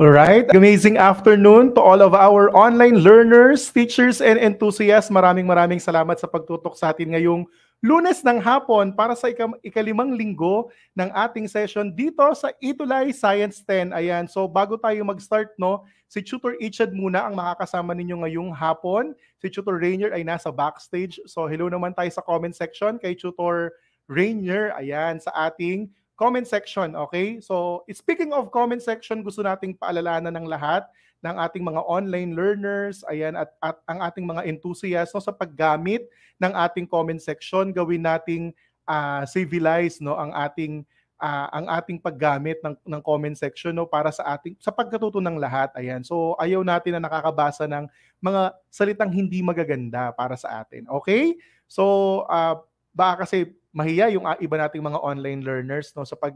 All right. Amazing afternoon to all of our online learners, teachers, and enthusiasts. Maraming maraming salamat sa pagtutok sa atin ngayong lunes ng hapon para sa ikam- ikalimang linggo ng ating session dito sa Itulay Science 10. Ayan. So bago tayo mag-start, no, si Tutor Ichad muna ang makakasama ninyo ngayong hapon. Si Tutor Rainier ay nasa backstage. So hello naman tayo sa comment section kay Tutor Rainier. Ayan, sa ating comment section, okay? So, speaking of comment section, gusto nating paalalahanan ng lahat ng ating mga online learners, ayan, at, at ang ating mga enthusiasts no, sa paggamit ng ating comment section, gawin nating uh, civilize no, ang ating uh, ang ating paggamit ng, ng comment section no para sa ating sa pagkatuto ng lahat ayan so ayaw natin na nakakabasa ng mga salitang hindi magaganda para sa atin okay so uh, baka kasi mahiya yung ah, iba nating mga online learners no sa pag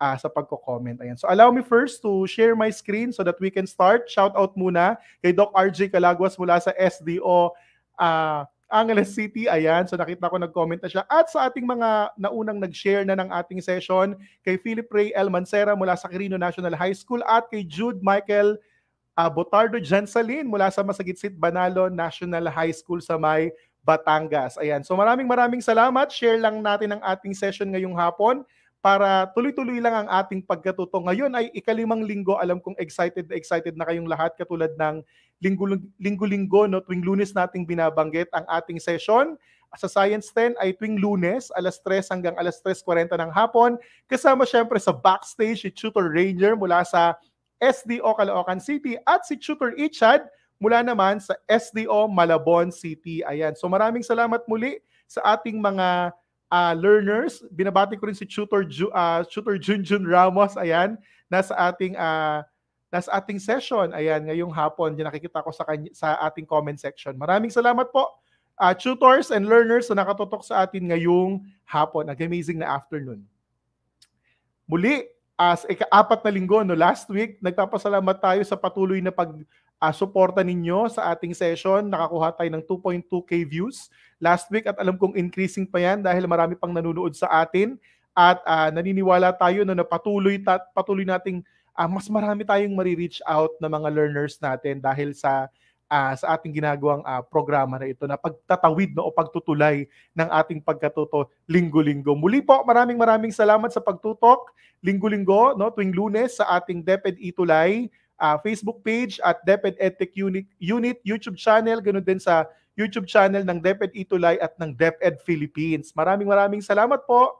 uh, sa pagko-comment. Ayan. So allow me first to share my screen so that we can start. Shout out muna kay Doc RJ Calagwas mula sa SDO uh, ah, Angeles City. Ayan. So nakita ko nag-comment na siya. At sa ating mga naunang nag-share na ng ating session kay Philip Ray L. Mancera mula sa Quirino National High School at kay Jude Michael uh, Botardo Jansalin mula sa Masagitsit Banalo National High School sa may Batangas. Ayan. So maraming maraming salamat. Share lang natin ang ating session ngayong hapon para tuloy-tuloy lang ang ating pagkatuto. Ngayon ay ikalimang linggo. Alam kong excited na excited na kayong lahat katulad ng linggo-linggo no tuwing lunes nating binabanggit ang ating session. Sa Science 10 ay tuwing lunes, alas 3 hanggang alas 3.40 ng hapon. Kasama siyempre sa backstage si Tutor Ranger mula sa SDO Caloocan City at si Tutor Ichad mula naman sa SDO Malabon City. Ayan. So maraming salamat muli sa ating mga uh, learners. Binabati ko rin si Tutor, Ju- uh, Tutor Junjun Ramos. Ayan. Nasa ating uh, nasa ating session. Ayan, ngayong hapon, yung nakikita ko sa, kanya, sa ating comment section. Maraming salamat po, uh, tutors and learners na nakatutok sa atin ngayong hapon. Nag-amazing na afternoon. Muli, as ikaapat na linggo, no, last week, nagpapasalamat tayo sa patuloy na pag uh, suporta ninyo sa ating session. Nakakuha tayo ng 2.2k views last week at alam kong increasing pa yan dahil marami pang nanonood sa atin at uh, naniniwala tayo na patuloy, ta- patuloy nating uh, mas marami tayong marireach out na mga learners natin dahil sa uh, sa ating ginagawang uh, programa na ito na pagtatawid no, o pagtutulay ng ating pagkatuto linggo-linggo. Muli po, maraming maraming salamat sa pagtutok linggo-linggo no, tuwing lunes sa ating DepEd Itulay e uh, Facebook page at DepEd EdTech Unit, Unit YouTube channel, ganun din sa YouTube channel ng DepEd Itulay at ng DepEd Philippines. Maraming maraming salamat po.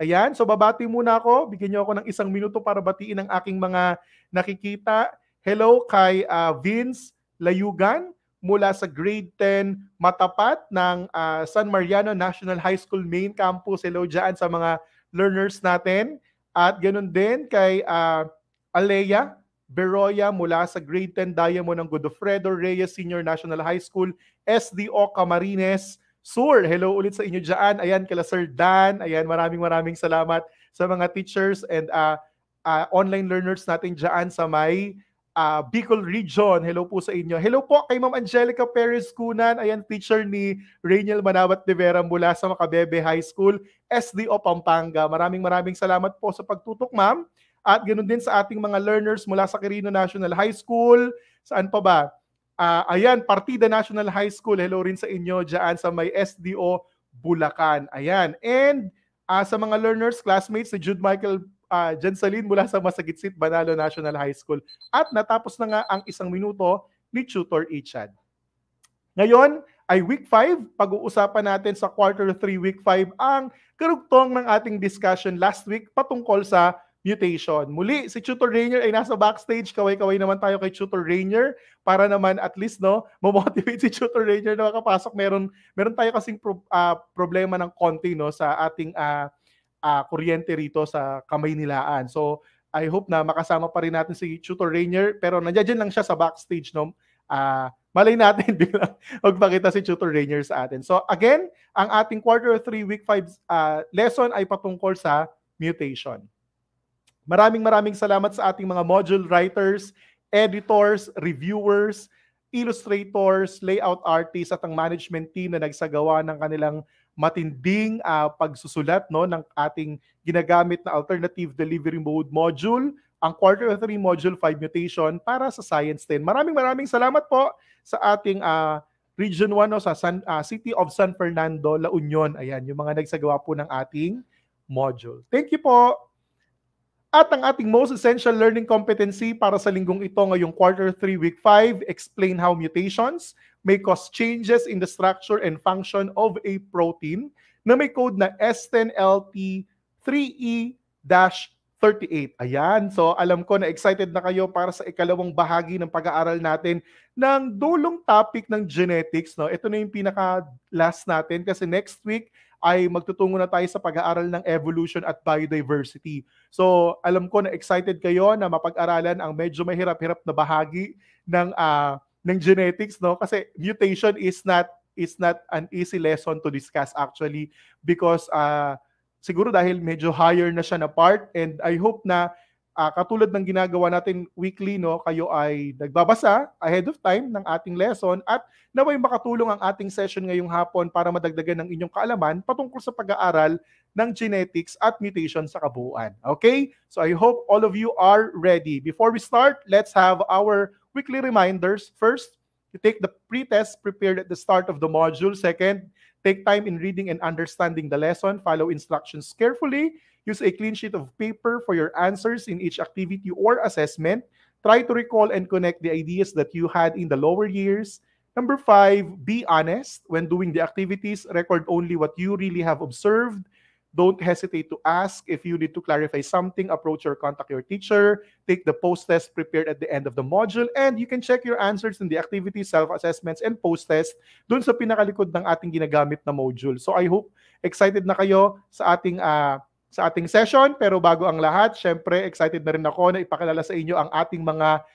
Ayan, so babati muna ako. Bigyan niyo ako ng isang minuto para batiin ang aking mga nakikita. Hello kay uh, Vince Layugan mula sa grade 10 matapat ng uh, San Mariano National High School main campus. Hello dyan sa mga learners natin. At ganun din kay uh, Aleya Beroya mula sa Grade 10 Diamond ng Godofredo Reyes Senior National High School, SDO Camarines Sur. Hello ulit sa inyo dyan. Ayan, kila Sir Dan. Ayan, maraming maraming salamat sa mga teachers and uh, uh, online learners natin dyan sa may uh, Bicol Region. Hello po sa inyo. Hello po kay Ma'am Angelica Perez Cunan. Ayan, teacher ni Rainiel Manabat de Vera mula sa Makabebe High School, SDO Pampanga. Maraming maraming salamat po sa pagtutok, ma'am. At ganoon din sa ating mga learners mula sa Quirino National High School. Saan pa ba? Uh, ayan, Partida National High School. Hello rin sa inyo dyan sa may SDO Bulacan. Ayan. And uh, sa mga learners, classmates ni Jude Michael uh, ah, Jensalin mula sa Masagitsit Banalo National High School. At natapos na nga ang isang minuto ni Tutor Ichad. Ngayon ay week 5. Pag-uusapan natin sa quarter 3 week 5 ang karugtong ng ating discussion last week patungkol sa mutation. Muli, si Tutor Rainier ay nasa backstage. Kaway-kaway naman tayo kay Tutor Rainier para naman at least no, motivate si Tutor Rainier na makapasok. Meron, meron tayo kasing pro, uh, problema ng konti no, sa ating uh, uh, kuryente rito sa kamay nilaan. So, I hope na makasama pa rin natin si Tutor Rainier pero nandiyan lang siya sa backstage no. Uh, malay natin biglang magpakita si Tutor Rainier sa atin. So again, ang ating quarter 3 week 5 uh, lesson ay patungkol sa mutation. Maraming maraming salamat sa ating mga module writers, editors, reviewers, illustrators, layout artists at ang management team na nagsagawa ng kanilang matinding uh, pagsusulat no ng ating ginagamit na alternative delivery mode module, ang quarter 3 module 5 mutation para sa Science 10. Maraming maraming salamat po sa ating uh, Region 1 no, sa San, uh, City of San Fernando, La Union. Ayan, yung mga nagsagawa po ng ating module. Thank you po. At ang ating most essential learning competency para sa linggong ito ngayong quarter 3 week 5, explain how mutations may cause changes in the structure and function of a protein na may code na S10LT3E-38. E Ayan, so alam ko na excited na kayo para sa ikalawang bahagi ng pag-aaral natin ng dulong topic ng genetics. No? Ito na yung pinaka-last natin kasi next week ay magtutungo na tayo sa pag-aaral ng evolution at biodiversity. So, alam ko na excited kayo na mapag-aralan ang medyo mahirap-hirap na bahagi ng uh, ng genetics, no? Kasi mutation is not is not an easy lesson to discuss actually because uh, siguro dahil medyo higher na siya na part and I hope na uh, katulad ng ginagawa natin weekly, no, kayo ay nagbabasa ahead of time ng ating lesson at naway makatulong ang ating session ngayong hapon para madagdagan ng inyong kaalaman patungkol sa pag-aaral ng genetics at mutation sa kabuuan. Okay? So I hope all of you are ready. Before we start, let's have our weekly reminders. First, you take the pretest prepared at the start of the module. Second, take time in reading and understanding the lesson. Follow instructions carefully. Use a clean sheet of paper for your answers in each activity or assessment. Try to recall and connect the ideas that you had in the lower years. Number five, be honest. When doing the activities, record only what you really have observed. Don't hesitate to ask. If you need to clarify something, approach or contact your teacher. Take the post test prepared at the end of the module. And you can check your answers in the activities, self-assessments, and post test dun sa pinakalikod ng ating ginagamit na module. So I hope excited na kayo sa ating uh, sa ating session. Pero bago ang lahat, syempre excited na rin ako na ipakilala sa inyo ang ating mga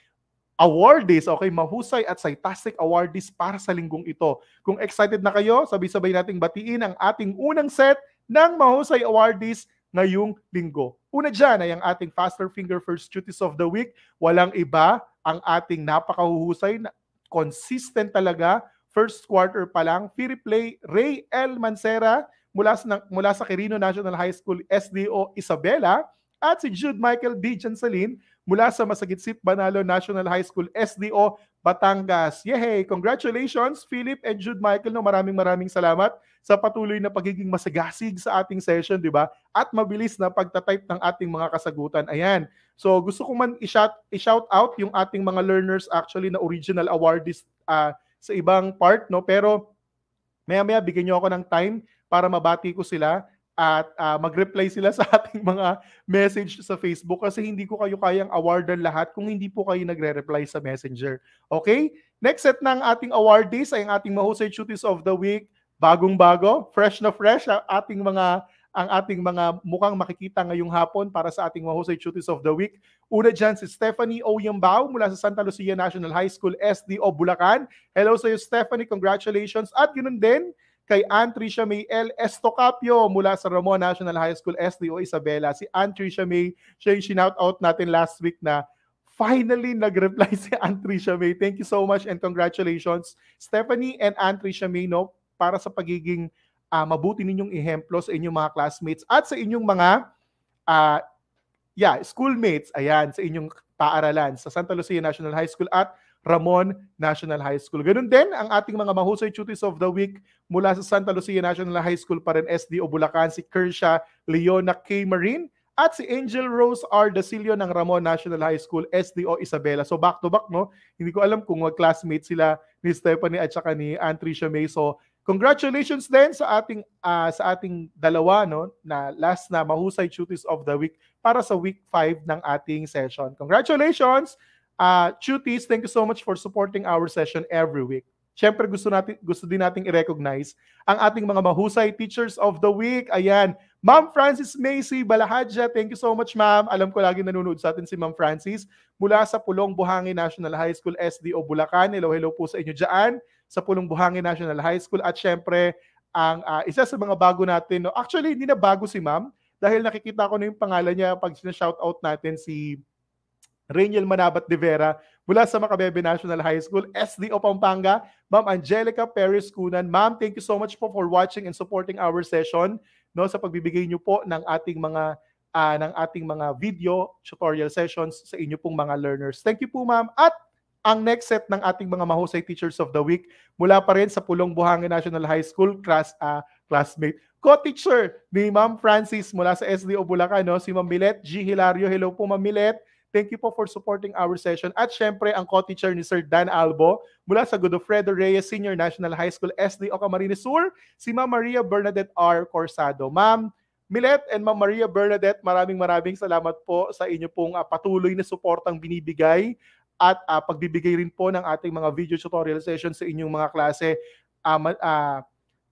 awardees, okay, mahusay at scientastic awardees para sa linggong ito. Kung excited na kayo, sabay-sabay nating batiin ang ating unang set ng mahusay awardees ngayong linggo. Una dyan ay ang ating Faster Finger First Duties of the Week. Walang iba ang ating napakahuhusay, na consistent talaga, first quarter pa lang, free play, Ray L. Mancera, mula sa, mula sa Quirino National High School SDO Isabela at si Jude Michael D. Jansalin mula sa Masagitsip Banalo National High School SDO Batangas. Yehey! Congratulations Philip and Jude Michael. No, maraming maraming salamat sa patuloy na pagiging masagasig sa ating session, di ba? At mabilis na pagtatype ng ating mga kasagutan. Ayan. So gusto ko man i-shout, i-shout out yung ating mga learners actually na original awardees uh, ah, sa ibang part, no? Pero maya-maya bigyan nyo ako ng time para mabati ko sila at uh, mag-reply sila sa ating mga message sa Facebook kasi hindi ko kayo kayang awardan lahat kung hindi po kayo nagre-reply sa Messenger. Okay? Next set ng ating awardees ay ang ating mahusay shooties of the week. Bagong-bago, fresh na fresh ating mga ang ating mga mukhang makikita ngayong hapon para sa ating mahusay shooties of the week. Una dyan si Stephanie Oyambao mula sa Santa Lucia National High School SDO Bulacan. Hello sa iyo Stephanie, congratulations. At ganoon din kay Ann Tricia May L. Estocapio mula sa Ramon National High School SDO Isabela. Si Ann Tricia May, siya yung shinout out natin last week na finally nag-reply si Ann Tricia May. Thank you so much and congratulations Stephanie and Ann Tricia May no, para sa pagiging uh, mabuti ninyong ehemplo sa inyong mga classmates at sa inyong mga uh, yeah, schoolmates, ayan, sa inyong paaralan sa Santa Lucia National High School at Ramon National High School. Ganun din ang ating mga mahusay duties of the week mula sa Santa Lucia National High School pa rin SDO Bulacan, si Kersha Leona K. Marine at si Angel Rose R. Dasilio ng Ramon National High School, SDO Isabela. So back to back, no? Hindi ko alam kung mag-classmate sila ni Stephanie at saka ni Antrisha May. So congratulations din sa ating uh, sa ating dalawa no na last na mahusay duties of the week para sa week 5 ng ating session. Congratulations! Uh, ah, Chutis, thank you so much for supporting our session every week. Siyempre gusto, natin, gusto din nating i-recognize ang ating mga mahusay teachers of the week. Ayan, Ma'am Francis Macy Balahadja, thank you so much ma'am. Alam ko lagi nanonood sa atin si Ma'am Francis mula sa Pulong Buhangin National High School SDO Bulacan. Hello, hello po sa inyo dyan sa Pulong Buhangin National High School. At syempre, ang uh, isa sa mga bago natin, no, actually hindi na bago si ma'am dahil nakikita ko na yung pangalan niya pag sinashout out natin si Rainiel Manabat de Vera mula sa Macabebe National High School, SDO Pampanga, Ma'am Angelica Perez Cunan. Ma'am, thank you so much po for watching and supporting our session no sa pagbibigay niyo po ng ating mga uh, ng ating mga video tutorial sessions sa inyo pong mga learners. Thank you po ma'am. At ang next set ng ating mga mahusay teachers of the week mula pa rin sa Pulong Buhangin National High School class uh, classmate co-teacher ni Ma'am Francis mula sa SDO Bulacan no si Ma'am Milet G Hilario. Hello po Ma'am Milet. Thank you po for supporting our session. At syempre, ang co-teacher ni Sir Dan Albo mula sa Godofredo Reyes Senior National High School SD Ocamarines Sur, si Ma'am Maria Bernadette R. Corsado. Ma'am, Milet and Ma'am Maria Bernadette, maraming maraming salamat po sa inyo pong uh, patuloy na suportang binibigay at uh, pagbibigay rin po ng ating mga video tutorial session sa inyong mga klase. Uh, uh,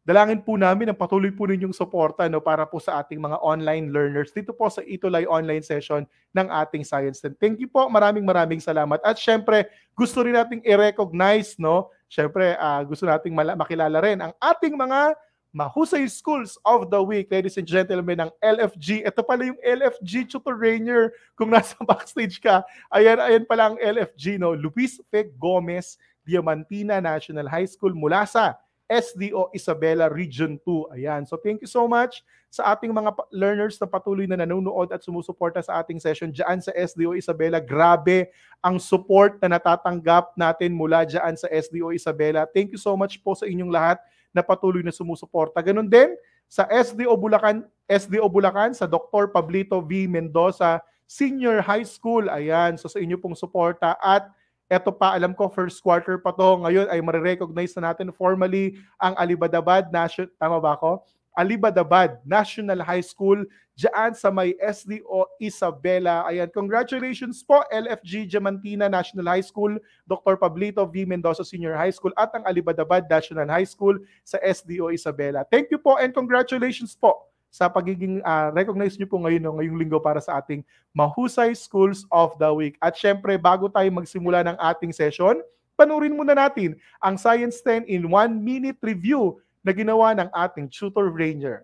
Dalangin po namin ang patuloy po ninyong suporta no, para po sa ating mga online learners dito po sa Itulay online session ng ating Science 10. Thank you po. Maraming maraming salamat. At syempre, gusto rin nating i-recognize, no? Syempre, uh, gusto nating makilala rin ang ating mga Mahusay Schools of the Week, ladies and gentlemen, ng LFG. Ito pala yung LFG Tutor Tutoranier. Kung nasa backstage ka, ayan, ayan pala ang LFG, no? Luis P. Gomez, Diamantina National High School mula sa SDO Isabela Region 2. Ayan. So thank you so much sa ating mga learners na patuloy na nanonood at sumusuporta sa ating session diyan sa SDO Isabela. Grabe ang support na natatanggap natin mula diyan sa SDO Isabela. Thank you so much po sa inyong lahat na patuloy na sumusuporta. Ganun din sa SDO Bulacan, SDO Bulacan sa Dr. Pablito V. Mendoza Senior High School. Ayan. So sa inyo pong suporta at eto pa, alam ko, first quarter pa to. Ngayon ay marirecognize na natin formally ang Alibadabad National, tama ba ako? Alibadabad National High School diyan sa may SDO Isabela. Ayan, congratulations po LFG Jamantina National High School, Dr. Pablito V. Mendoza Senior High School at ang Alibadabad National High School sa SDO Isabela. Thank you po and congratulations po sa pagiging uh, recognize nyo po ngayon no, ngayong linggo para sa ating Mahusay Schools of the Week. At syempre, bago tayo magsimula ng ating session, panurin muna natin ang Science 10 in 1 Minute Review na ginawa ng ating Tutor Ranger.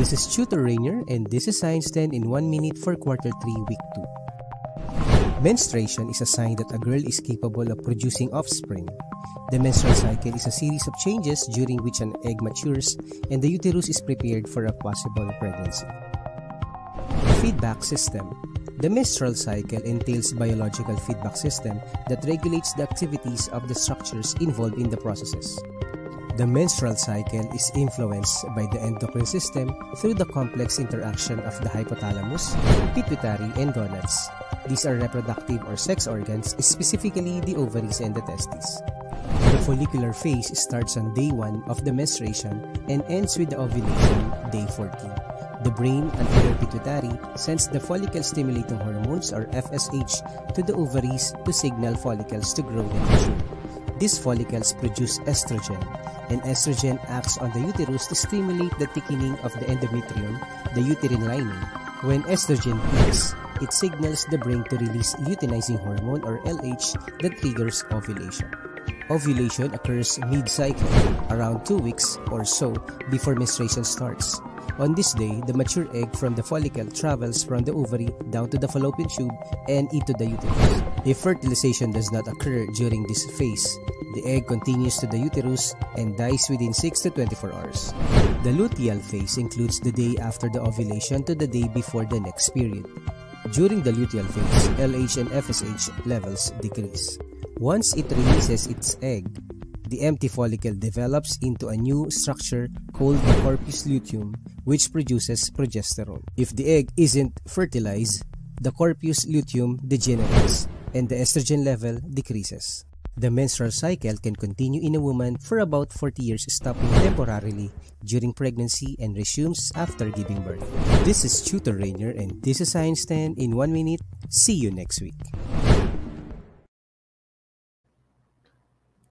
This is Tutor Ranger and this is Science 10 in 1 Minute for Quarter 3 Week 2. Menstruation is a sign that a girl is capable of producing offspring. The menstrual cycle is a series of changes during which an egg matures and the uterus is prepared for a possible pregnancy. The feedback system. The menstrual cycle entails biological feedback system that regulates the activities of the structures involved in the processes. The menstrual cycle is influenced by the endocrine system through the complex interaction of the hypothalamus, pituitary, and gonads, these are reproductive or sex organs, specifically the ovaries and the testes. The follicular phase starts on day 1 of the menstruation and ends with the ovulation, day 14. The brain, anterior pituitary, sends the follicle-stimulating hormones or FSH to the ovaries to signal follicles to grow and mature. These follicles produce estrogen, and estrogen acts on the uterus to stimulate the thickening of the endometrium, the uterine lining. When estrogen peaks, it signals the brain to release luteinizing hormone or LH that triggers ovulation. Ovulation occurs mid-cycle, around 2 weeks or so before menstruation starts. On this day, the mature egg from the follicle travels from the ovary down to the fallopian tube and into the uterus. If fertilization does not occur during this phase, the egg continues to the uterus and dies within 6 to 24 hours. The luteal phase includes the day after the ovulation to the day before the next period. During the luteal phase, LH and FSH levels decrease. Once it releases its egg, the empty follicle develops into a new structure called the corpus luteum, which produces progesterone. If the egg isn't fertilized, the corpus luteum degenerates and the estrogen level decreases. The menstrual cycle can continue in a woman for about 40 years stopping temporarily during pregnancy and resumes after giving birth. This is Tutor Rainier and this is Science 10 in 1 minute. See you next week.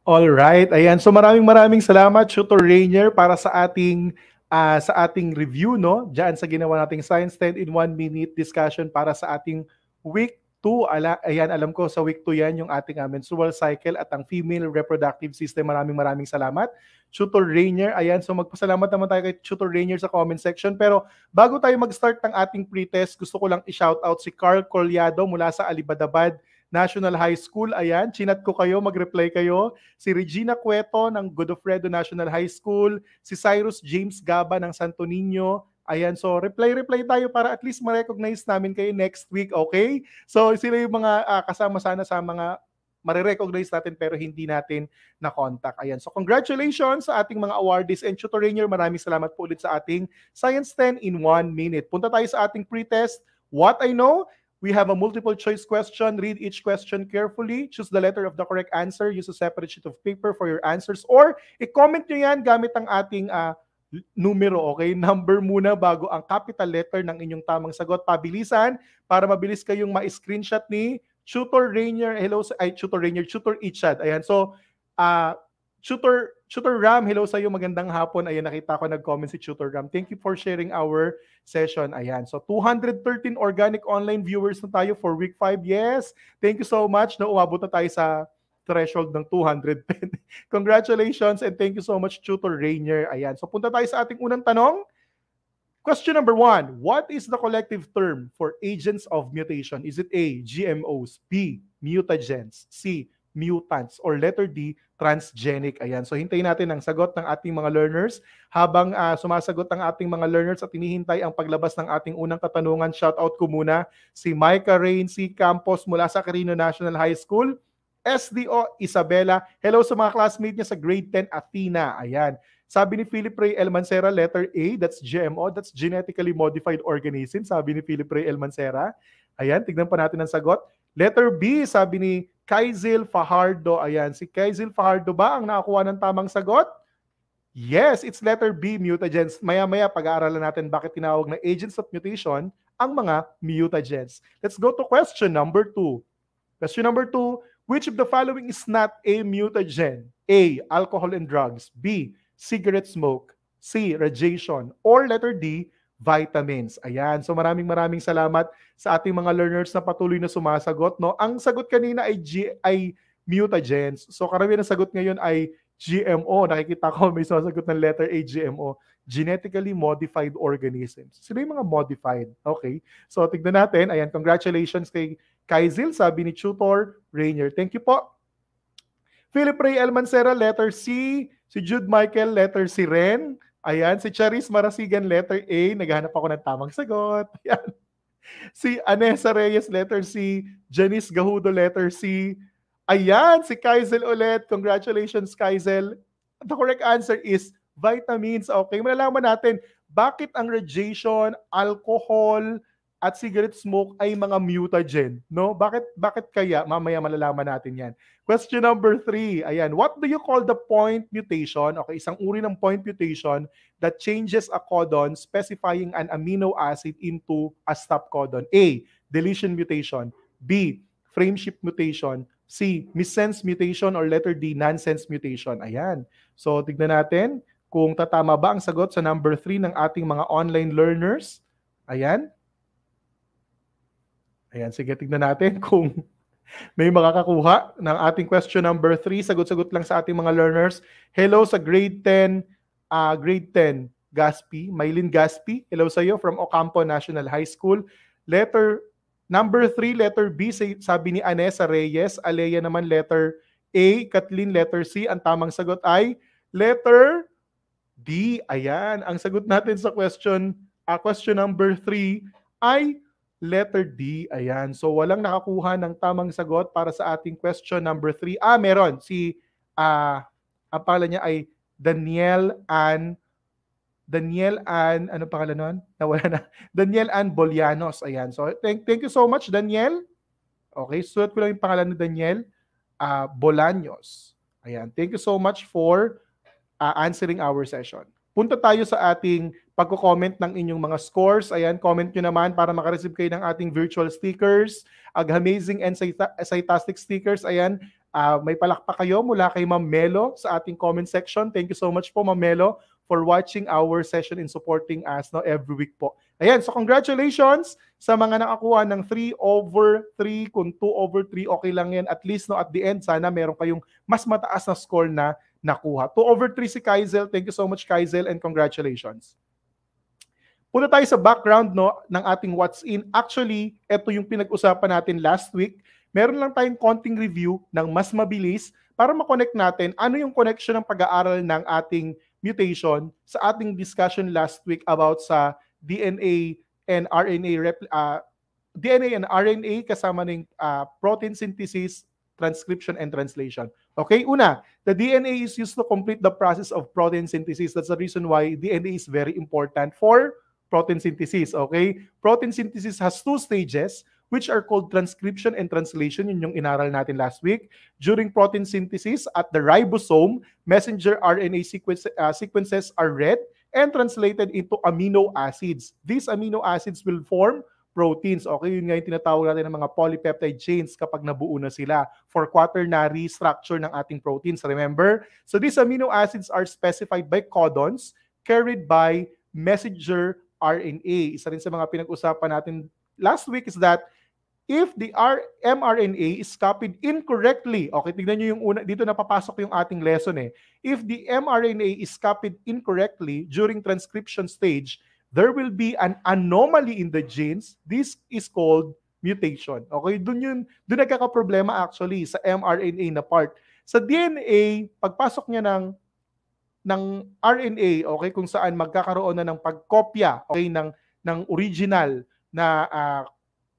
All right. Ayan. So maraming maraming salamat Tutor Rainier para sa ating uh, sa ating review no diyan sa ginawa nating Science 10 in 1 minute discussion para sa ating week 2. Ala, ayan, alam ko sa week 2 yan yung ating uh, menstrual cycle at ang female reproductive system. Maraming maraming salamat. Tutor Rainier, ayan. So magpasalamat naman tayo kay Tutor Rainier sa comment section. Pero bago tayo mag-start ng ating pretest, gusto ko lang i-shoutout si Carl Collado mula sa Alibadabad National High School. Ayan, chinat ko kayo, mag-reply kayo. Si Regina Cueto ng Godofredo National High School, si Cyrus James Gaba ng Santo Niño, Ayan, so reply-reply tayo para at least ma-recognize namin kayo next week, okay? So sila yung mga uh, kasama sana sa mga marirecognize natin pero hindi natin na-contact. Ayan. So congratulations sa ating mga awardees and tutorinier. Maraming salamat po ulit sa ating Science 10 in 1 minute. Punta tayo sa ating pre-test. What I know, we have a multiple choice question. Read each question carefully. Choose the letter of the correct answer. Use a separate sheet of paper for your answers. Or i-comment nyo yan gamit ang ating uh, numero, okay? Number muna bago ang capital letter ng inyong tamang sagot. Pabilisan para mabilis kayong ma-screenshot ni Tutor Rainier. Hello, ay, Tutor Rainier, Tutor Ichad. Ayan, so, uh, Tutor, Tutor Ram, hello sa iyo. Magandang hapon. Ayan, nakita ko nag-comment si Tutor Ram. Thank you for sharing our session. Ayan. So, 213 organic online viewers na tayo for week 5. Yes. Thank you so much. No, umabot na tayo sa threshold ng 210. Congratulations and thank you so much, Tutor Rainier. Ayan. So punta tayo sa ating unang tanong. Question number one, what is the collective term for agents of mutation? Is it A, GMOs, B, mutagens, C, mutants, or letter D, transgenic? Ayan. So hintayin natin ang sagot ng ating mga learners. Habang uh, sumasagot ang ating mga learners at hinihintay ang paglabas ng ating unang katanungan, shout out ko muna si Micah Rain C. Campos mula sa Carino National High School. SDO Isabela. Hello sa mga classmate niya sa grade 10 Athena. Ayan. Sabi ni Philip Ray El Mancera, letter A, that's GMO, that's genetically modified organism, sabi ni Philip Ray El Mancera. Ayan, tignan pa natin ang sagot. Letter B, sabi ni Kaizil Fajardo. Ayan, si Kaizil Fajardo ba ang nakakuha ng tamang sagot? Yes, it's letter B, mutagens. Maya-maya pag-aaralan natin bakit tinawag na agents of mutation ang mga mutagens. Let's go to question number two. Question number two, Which of the following is not a mutagen? A. Alcohol and drugs. B. Cigarette smoke. C. Radiation. Or letter D. Vitamins. Ayan. So maraming maraming salamat sa ating mga learners na patuloy na sumasagot. No? Ang sagot kanina ay, G, ay mutagens. So karamihan ang sagot ngayon ay GMO. Nakikita ko may sasagot ng letter A, GMO genetically modified organisms. Sino yung mga modified. Okay? So, tignan natin. Ayan, congratulations kay Kaizil, sabi ni Tutor Rainier. Thank you po. Philip Ray Almancera, letter C. Si Jude Michael, letter C ren. Ayan, si Charis Marasigan, letter A. Naghanap ako ng tamang sagot. Ayan. Si Anessa Reyes, letter C. Janice Gahudo, letter C. Ayan, si Kaizel ulit. Congratulations, Kaizel. The correct answer is vitamins. Okay, malalaman natin bakit ang radiation, alcohol, at cigarette smoke ay mga mutagen, no? Bakit bakit kaya? Mamaya malalaman natin 'yan. Question number three, ayan, what do you call the point mutation? Okay, isang uri ng point mutation that changes a codon specifying an amino acid into a stop codon. A, deletion mutation. B, Frameshift mutation. C, missense mutation or letter D, nonsense mutation. Ayan. So, tignan natin kung tatama ba ang sagot sa number 3 ng ating mga online learners. Ayan. Ayan, sige, tignan natin kung may makakakuha ng ating question number 3. Sagot-sagot lang sa ating mga learners. Hello sa grade 10, uh, ah, grade 10, Gaspi, Mylin Gaspi. Hello sa iyo from Ocampo National High School. Letter number 3, letter B, sabi ni Anessa Reyes. Aleya naman letter A, Kathleen letter C. Ang tamang sagot ay letter D. Ayan, ang sagot natin sa question, uh, question number 3 ay letter D. Ayan. So walang nakakuha ng tamang sagot para sa ating question number 3. Ah, meron. Si, uh, ang pangalan niya ay Daniel Ann Daniel Ann, ano pangalan nun? Nawala na. Daniel Ann Bolianos. Ayan. So, thank, thank you so much, Daniel. Okay, sulat ko lang yung pangalan ni Daniel uh, Bolaños. Ayan. Thank you so much for uh, answering our session. Punta tayo sa ating pagko-comment ng inyong mga scores. Ayan, comment nyo naman para makareceive kayo ng ating virtual stickers, Ag-Amazing and Citastic stickers. Ayan, uh, may palakpak kayo mula kay Ma'am Melo sa ating comment section. Thank you so much po, Ma'am Melo, for watching our session and supporting us no, every week po. Ayan, so congratulations sa mga nakakuha ng 3 over 3. Kung 2 over 3, okay lang yan. At least no, at the end, sana meron kayong mas mataas na score na nakuha. 2 over 3 si Kaizel. Thank you so much, Kaizel, and congratulations. Punta tayo sa background no, ng ating What's In. Actually, ito yung pinag-usapan natin last week. Meron lang tayong konting review ng mas mabilis para makonect natin ano yung connection ng pag-aaral ng ating mutation sa ating discussion last week about sa DNA and RNA uh, ah, DNA and RNA kasama ng uh, protein synthesis, transcription and translation. Okay, una, the DNA is used to complete the process of protein synthesis. That's the reason why DNA is very important for protein synthesis. Okay, protein synthesis has two stages which are called transcription and translation. Yun yung inaral natin last week. During protein synthesis at the ribosome, messenger RNA sequence, uh, sequences are read and translated into amino acids. These amino acids will form proteins. Okay, yun nga yung tinatawag natin ng mga polypeptide chains kapag nabuo na sila for quaternary structure ng ating proteins. Remember? So these amino acids are specified by codons carried by messenger RNA. Isa rin sa mga pinag-usapan natin last week is that if the R mRNA is copied incorrectly, okay, tignan nyo yung una, dito napapasok yung ating lesson eh. If the mRNA is copied incorrectly during transcription stage, there will be an anomaly in the genes. This is called mutation. Okay, dun yun, dun nagkakaproblema actually sa mRNA na part. Sa DNA, pagpasok niya ng ng RNA, okay, kung saan magkakaroon na ng pagkopya, okay, ng ng original na uh,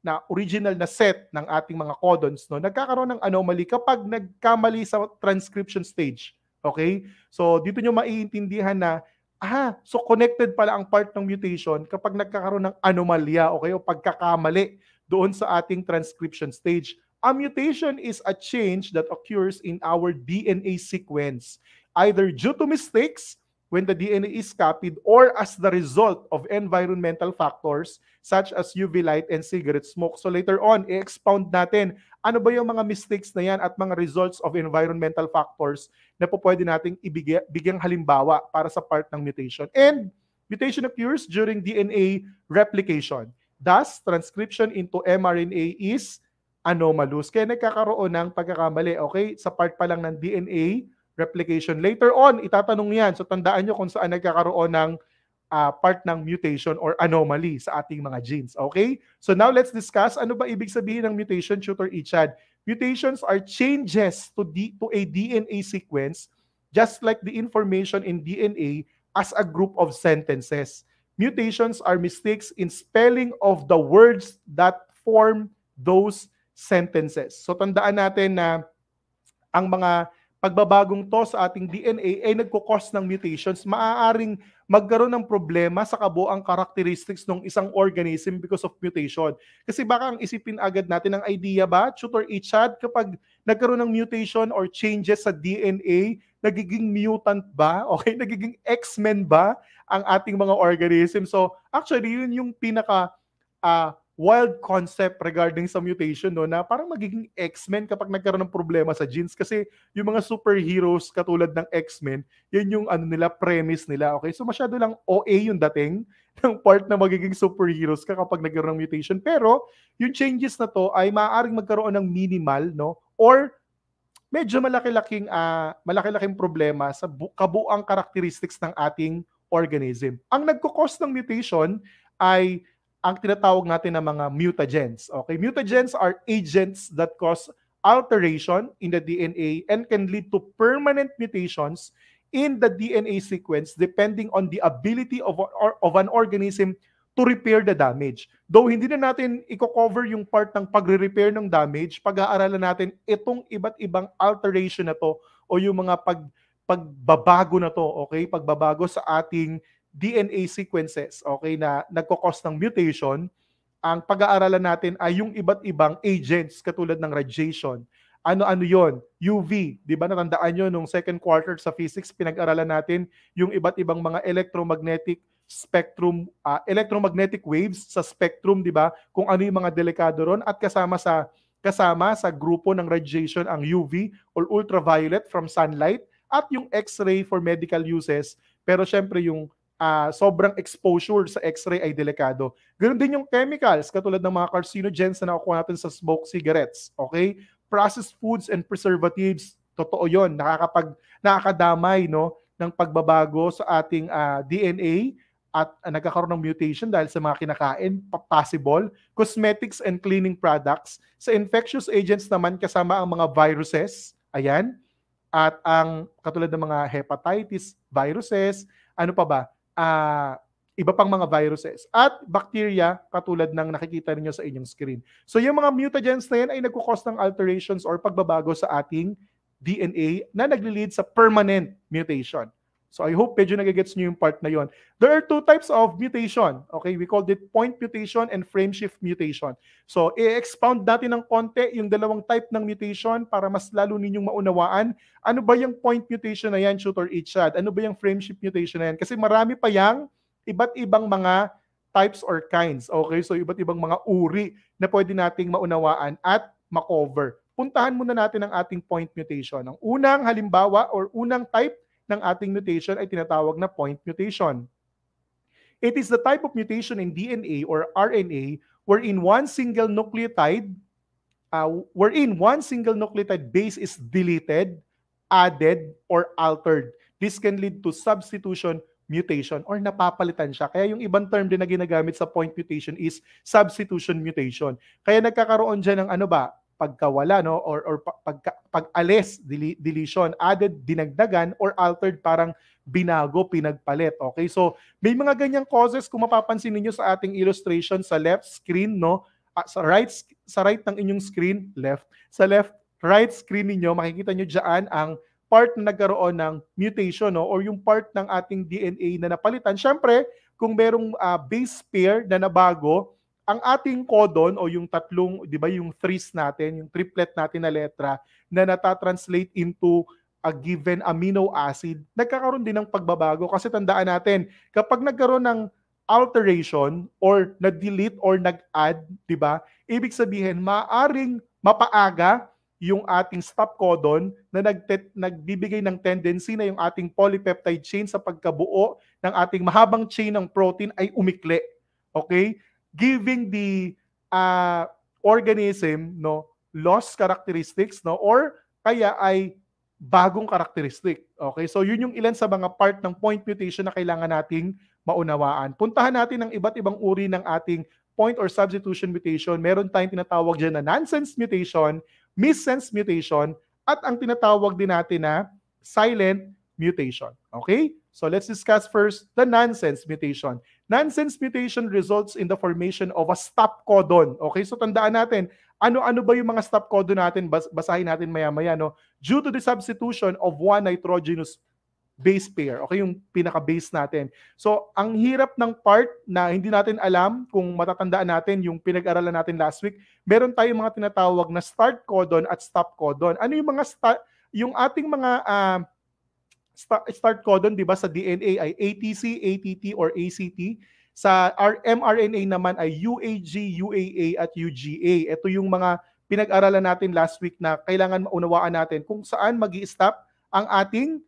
na original na set ng ating mga codons, no, nagkakaroon ng anomaly kapag nagkamali sa transcription stage. Okay? So, dito niyo maiintindihan na ah, so connected pala ang part ng mutation kapag nagkakaroon ng anomalya okay, o pagkakamali doon sa ating transcription stage. A mutation is a change that occurs in our DNA sequence either due to mistakes when the DNA is copied or as the result of environmental factors such as UV light and cigarette smoke. So later on, i-expound natin ano ba yung mga mistakes na yan at mga results of environmental factors na po pwede nating ibigyang halimbawa para sa part ng mutation. And mutation occurs during DNA replication. Thus, transcription into mRNA is anomalous. Kaya nagkakaroon ng pagkakamali, okay? Sa part pa lang ng DNA replication. Later on, itatanong yan. So tandaan nyo kung saan nagkakaroon ng uh, part ng mutation or anomaly sa ating mga genes. Okay? So now let's discuss ano ba ibig sabihin ng mutation, Tutor Ichad. Mutations are changes to, D- to a DNA sequence just like the information in DNA as a group of sentences. Mutations are mistakes in spelling of the words that form those sentences. So tandaan natin na ang mga pagbabagong to sa ating DNA ay nagkukos ng mutations, maaaring magkaroon ng problema sa kabuang characteristics ng isang organism because of mutation. Kasi baka ang isipin agad natin ang idea ba, tutor Ichad, kapag nagkaroon ng mutation or changes sa DNA, nagiging mutant ba? Okay, nagiging X-Men ba ang ating mga organism? So actually, yun yung pinaka uh, wild concept regarding sa mutation no na parang magiging X-Men kapag nagkaroon ng problema sa genes kasi yung mga superheroes katulad ng X-Men yun yung ano nila premise nila okay so masyado lang OA yung dating ng part na magiging superheroes ka kapag nagkaroon ng mutation pero yung changes na to ay maaaring magkaroon ng minimal no or medyo malaki-laking uh, malaki-laking problema sa bu- kabuang characteristics ng ating organism ang nagko-cause ng mutation ay ang tinatawag natin na mga mutagens. Okay, mutagens are agents that cause alteration in the DNA and can lead to permanent mutations in the DNA sequence depending on the ability of, or, of an organism to repair the damage. Though hindi na natin i-cover yung part ng pagre-repair ng damage, pag-aaralan natin itong iba't ibang alteration na to o yung mga pag pagbabago na to, okay? Pagbabago sa ating DNA sequences, okay, na nagkakos ng mutation, ang pag-aaralan natin ay yung iba't ibang agents katulad ng radiation. Ano-ano yon UV, di ba natandaan nyo nung second quarter sa physics, pinag-aralan natin yung iba't ibang mga electromagnetic spectrum, uh, electromagnetic waves sa spectrum, di ba? Kung ano yung mga delikado ron at kasama sa kasama sa grupo ng radiation ang UV or ultraviolet from sunlight at yung X-ray for medical uses. Pero syempre yung uh, sobrang exposure sa x-ray ay delikado. Ganoon din yung chemicals, katulad ng mga carcinogens na nakukuha natin sa smoke cigarettes. Okay? Processed foods and preservatives, totoo yon nakakapag, nakakadamay no, ng pagbabago sa ating uh, ah, DNA at uh, nagkakaroon ng mutation dahil sa mga kinakain, possible. Cosmetics and cleaning products. Sa infectious agents naman, kasama ang mga viruses. Ayan. At ang katulad ng mga hepatitis, viruses, ano pa ba? uh, iba pang mga viruses at bacteria katulad ng nakikita niyo sa inyong screen. So yung mga mutagens na yan ay nagkukos ng alterations or pagbabago sa ating DNA na nagli sa permanent mutation. So I hope medyo nagigets nyo yung part na yon. There are two types of mutation. Okay, we call it point mutation and frame shift mutation. So i-expound natin ng konti yung dalawang type ng mutation para mas lalo ninyong maunawaan. Ano ba yung point mutation na yan, Shooter Ichad? Ano ba yung frame shift mutation na yan? Kasi marami pa yang iba't ibang mga types or kinds. Okay, so iba't ibang mga uri na pwede nating maunawaan at makover. Puntahan muna natin ang ating point mutation. Ang unang halimbawa or unang type ng ating mutation ay tinatawag na point mutation. It is the type of mutation in DNA or RNA wherein one single nucleotide uh, wherein one single nucleotide base is deleted, added, or altered. This can lead to substitution mutation or napapalitan siya. Kaya yung ibang term din na ginagamit sa point mutation is substitution mutation. Kaya nagkakaroon dyan ng ano ba, pagkawala no or or pag pagales deletion added dinagdagan or altered parang binago pinagpalit okay so may mga ganyang causes kung mapapansin niyo sa ating illustration sa left screen no uh, sa right sa right ng inyong screen left sa left right screen niyo makikita niyo diyan ang part na nagkaroon ng mutation no or yung part ng ating DNA na napalitan syempre kung merong uh, base pair na nabago ang ating codon o yung tatlong, di ba, yung threes natin, yung triplet natin na letra na natatranslate into a given amino acid, nagkakaroon din ng pagbabago kasi tandaan natin, kapag nagkaroon ng alteration or na-delete or nag-add, di ba? Ibig sabihin, maaring mapaaga yung ating stop codon na nagtet, nagbibigay ng tendency na yung ating polypeptide chain sa pagkabuo ng ating mahabang chain ng protein ay umikli. Okay? giving the uh, organism no lost characteristics no or kaya ay bagong characteristic. Okay? So yun yung ilan sa mga part ng point mutation na kailangan nating maunawaan. Puntahan natin ang iba't ibang uri ng ating point or substitution mutation. Meron tayong tinatawag dyan na nonsense mutation, missense mutation, at ang tinatawag din natin na silent mutation. Okay? So let's discuss first the nonsense mutation. Nonsense mutation results in the formation of a stop codon. Okay, so tandaan natin, ano-ano ba yung mga stop codon natin? Bas basahin natin maya-maya, no? Due to the substitution of one nitrogenous base pair. Okay, yung pinaka-base natin. So, ang hirap ng part na hindi natin alam kung matatandaan natin yung pinag-aralan natin last week, meron tayong mga tinatawag na start codon at stop codon. Ano yung mga yung ating mga uh, start, start codon, di ba, sa DNA ay ATC, ATT, or ACT. Sa mRNA naman ay UAG, UAA, at UGA. Ito yung mga pinag-aralan natin last week na kailangan maunawaan natin kung saan mag stop ang ating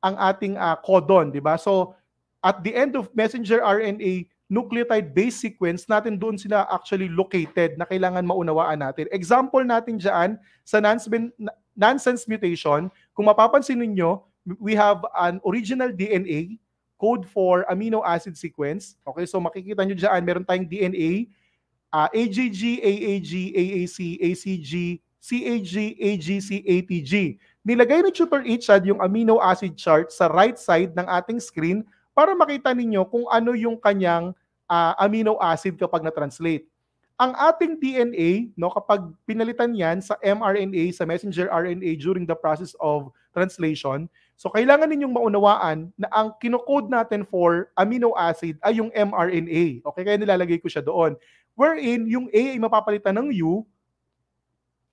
ang ating uh, codon, di ba? So, at the end of messenger RNA nucleotide base sequence natin doon sila actually located na kailangan maunawaan natin. Example natin diyan sa nonsense mutation, kung mapapansin ninyo, we have an original DNA code for amino acid sequence. Okay, so makikita nyo dyan, meron tayong DNA, uh, AGG, AAG, AAC, ACG, CAG, AGC, ATG. Nilagay ni Tutor Ichad yung amino acid chart sa right side ng ating screen para makita ninyo kung ano yung kanyang uh, amino acid kapag na-translate. Ang ating DNA, no, kapag pinalitan yan sa mRNA, sa messenger RNA during the process of translation, So kailangan ninyong maunawaan na ang kinocode natin for amino acid ay yung mRNA. Okay, kaya nilalagay ko siya doon. Wherein yung A ay mapapalitan ng U,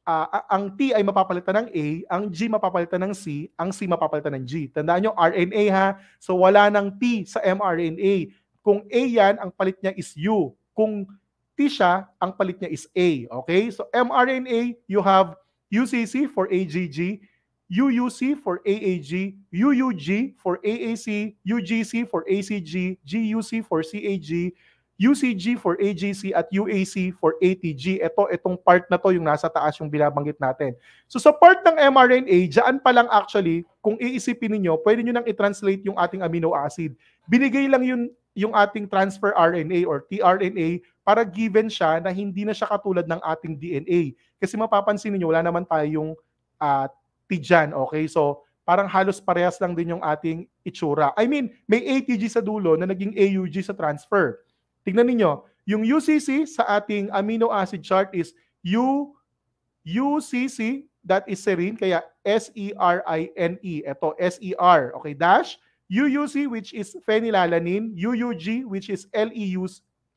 uh, ang T ay mapapalitan ng A, ang G mapapalitan ng C, ang C mapapalitan ng G. Tandaan nyo, RNA ha. So wala ng T sa mRNA. Kung A yan, ang palit niya is U. Kung T siya, ang palit niya is A. Okay? So mRNA, you have UCC for AGG, UUC for AAG, UUG for AAC, UGC for ACG, GUC for CAG, UCG for AGC at UAC for ATG. Ito, itong part na to yung nasa taas yung binabanggit natin. So sa part ng mRNA, dyan pa lang actually, kung iisipin niyo pwede niyo nang i-translate yung ating amino acid. Binigay lang yun yung ating transfer RNA or tRNA para given siya na hindi na siya katulad ng ating DNA. Kasi mapapansin niyo wala naman tayong uh, Tijan, okay? So, parang halos parehas lang din yung ating itsura. I mean, may ATG sa dulo na naging AUG sa transfer. Tingnan ninyo, yung UCC sa ating amino acid chart is U UCC, that is serine, kaya S-E-R-I-N-E. Ito, e. S-E-R, okay, dash. UUC, which is phenylalanine. UUG, which is LEU,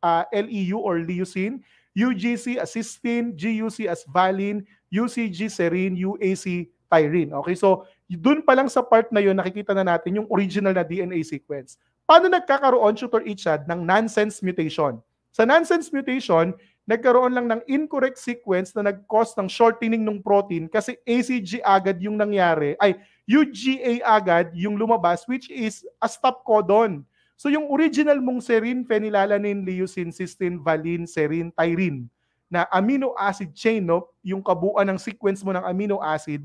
uh, LEU or leucine. UGC as cysteine, GUC as valine, UCG serine, UAC Tyrene. Okay, so doon pa lang sa part na yun, nakikita na natin yung original na DNA sequence. Paano nagkakaroon, Shooter Ichad, ng nonsense mutation? Sa nonsense mutation, nagkaroon lang ng incorrect sequence na nag-cause ng shortening ng protein kasi ACG agad yung nangyari, ay UGA agad yung lumabas which is a stop codon. So yung original mong serine, phenylalanine, leucine, cysteine, valine, serine, tyrine na amino acid chain, no? yung kabuuan ng sequence mo ng amino acid,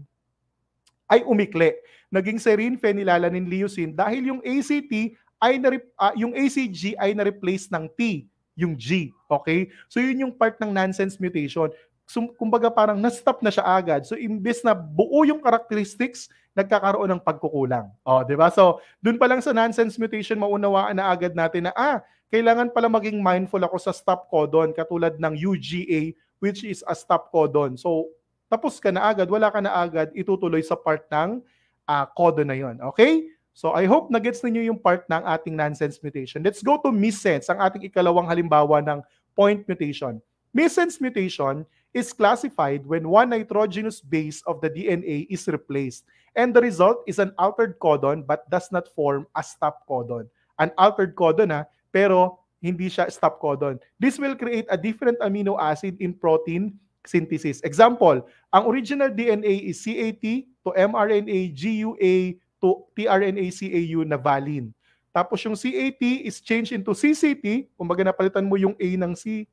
ay umikli. Naging serine phenylalanine leucine dahil yung ACT ay na uh, ah, yung ACG ay na-replace ng T, yung G, okay? So yun yung part ng nonsense mutation. So, kumbaga parang na-stop na siya agad. So imbes na buo yung characteristics, nagkakaroon ng pagkukulang. Oh, 'di ba? So, dun pa lang sa nonsense mutation maunawaan na agad natin na ah, kailangan pala maging mindful ako sa stop codon katulad ng UGA which is a stop codon. So, tapos ka na agad, wala ka na agad, itutuloy sa part ng uh, ah, kodo na yon. Okay? So I hope na gets ninyo yung part ng ating nonsense mutation. Let's go to missense, ang ating ikalawang halimbawa ng point mutation. Missense mutation is classified when one nitrogenous base of the DNA is replaced and the result is an altered codon but does not form a stop codon. An altered codon ha, ah, pero hindi siya stop codon. This will create a different amino acid in protein synthesis. Example, ang original DNA is CAT to mRNA, GUA to tRNA, CAU na valine. Tapos yung CAT is changed into CCT, kumbaga napalitan mo yung A ng C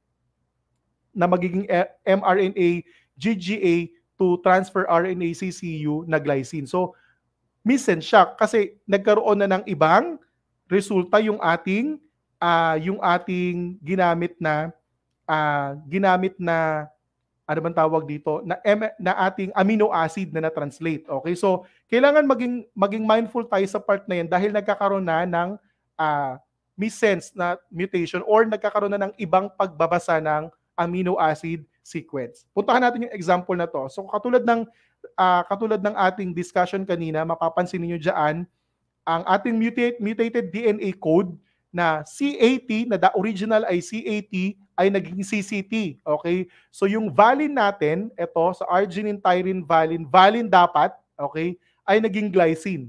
na magiging mRNA, GGA to transfer RNA, CCU na glycine. So, miss and kasi nagkaroon na ng ibang resulta yung ating uh, yung ating ginamit na uh, ginamit na ano bang tawag dito na M- na ating amino acid na na-translate. Okay? So, kailangan maging maging mindful tayo sa part na 'yan dahil nagkakaroon na ng uh, missense na mutation or nagkakaroon na ng ibang pagbabasa ng amino acid sequence. Puntahan natin yung example na to. So katulad ng uh, katulad ng ating discussion kanina, mapapansin niyo diyan ang ating mutate, mutated DNA code na CAT, na the original ay CAT, ay naging CCT. Okay? So yung valine natin, ito, sa arginine, tyrine, valine, valine dapat, okay, ay naging glycine.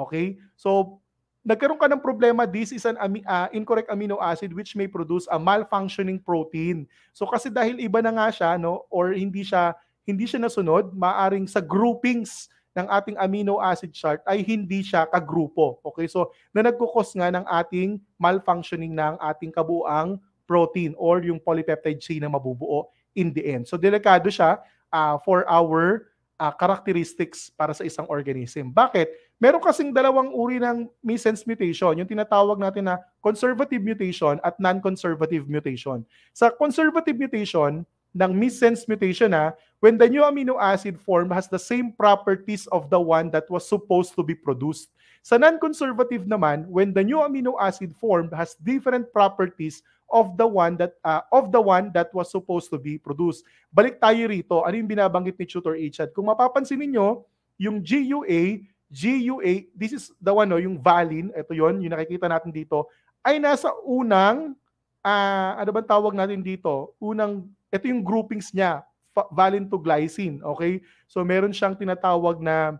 Okay? So, nagkaroon ka ng problema, this is an ami- uh, incorrect amino acid which may produce a malfunctioning protein. So kasi dahil iba na nga siya, no, or hindi siya hindi siya nasunod, maaring sa groupings ng ating amino acid chart ay hindi siya kagrupo. Okay, so na nagkukos nga ng ating malfunctioning ng ating kabuang protein or yung polypeptide chain na mabubuo in the end. So delikado siya uh, for our uh, characteristics para sa isang organism. Bakit? Meron kasing dalawang uri ng missense mutation, yung tinatawag natin na conservative mutation at non-conservative mutation. Sa conservative mutation, ng missense mutation ha, ah, when the new amino acid form has the same properties of the one that was supposed to be produced. Sa non-conservative naman, when the new amino acid formed has different properties of the one that uh, of the one that was supposed to be produced. Balik tayo rito, ano yung binabanggit ni Tutor H. Kung mapapansin niyo, yung GUA, GUA, this is the one, no, yung valine, ito yon yung nakikita natin dito, ay nasa unang, uh, ano bang tawag natin dito? Unang ito yung groupings niya, valent to glycine, okay? So meron siyang tinatawag na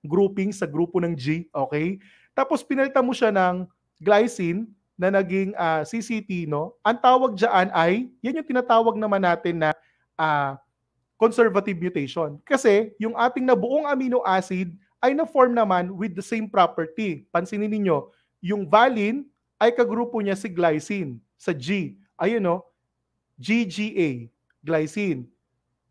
grouping sa grupo ng G, okay? Tapos pinalitan mo siya ng glycine na naging uh, ah, CCT, no? Ang tawag diyan ay, yan yung tinatawag naman natin na uh, conservative mutation. Kasi yung ating nabuong amino acid ay na-form naman with the same property. Pansinin niyo yung valine ay kagrupo niya si glycine sa G. Ayun no, GGA, glycine.